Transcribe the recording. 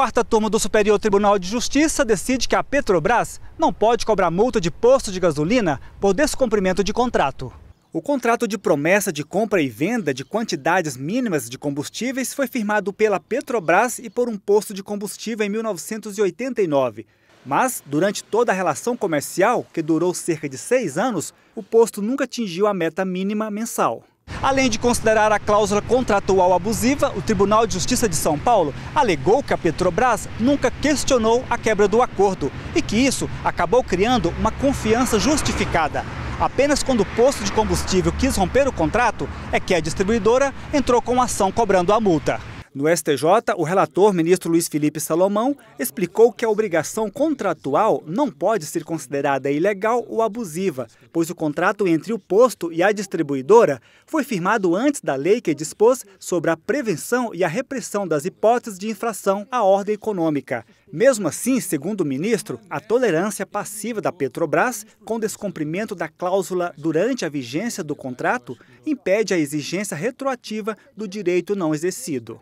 quarta turma do Superior Tribunal de Justiça decide que a Petrobras não pode cobrar multa de posto de gasolina por descumprimento de contrato. O contrato de promessa de compra e venda de quantidades mínimas de combustíveis foi firmado pela Petrobras e por um posto de combustível em 1989. Mas, durante toda a relação comercial, que durou cerca de seis anos, o posto nunca atingiu a meta mínima mensal. Além de considerar a cláusula contratual abusiva, o Tribunal de Justiça de São Paulo alegou que a Petrobras nunca questionou a quebra do acordo e que isso acabou criando uma confiança justificada. Apenas quando o posto de combustível quis romper o contrato é que a distribuidora entrou com ação cobrando a multa. No STJ, o relator, ministro Luiz Felipe Salomão, explicou que a obrigação contratual não pode ser considerada ilegal ou abusiva, pois o contrato entre o posto e a distribuidora foi firmado antes da lei que dispôs sobre a prevenção e a repressão das hipóteses de infração à ordem econômica. Mesmo assim, segundo o ministro, a tolerância passiva da Petrobras, com descumprimento da cláusula durante a vigência do contrato, impede a exigência retroativa do direito não exercido.